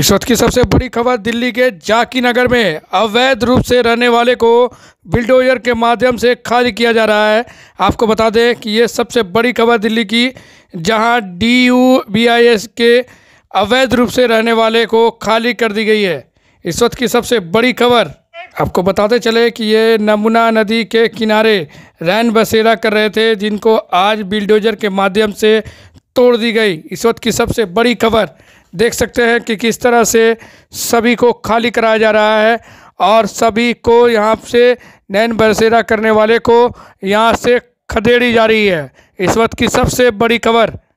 इस वक्त की सबसे बड़ी खबर दिल्ली के जाकी नगर में अवैध रूप से रहने वाले को बिल्डोजर के माध्यम से खाली किया जा रहा है आपको बता दें कि ये सबसे बड़ी खबर दिल्ली की जहां D U B I S के अवैध रूप से रहने वाले को खाली कर दी गई है इस वक्त की सबसे बड़ी खबर आपको बताते चले कि ये नमुना नदी के किनारे रैन बसेरा कर रहे थे जिनको आज बिल्डोजर के माध्यम से तोड़ दी गई इस वक्त की सबसे बड़ी खबर देख सकते हैं कि किस तरह से सभी को खाली कराया जा रहा है और सभी को यहाँ से नैन बरसेरा करने वाले को यहाँ से खदेड़ी जा रही है इस वक्त की सबसे बड़ी खबर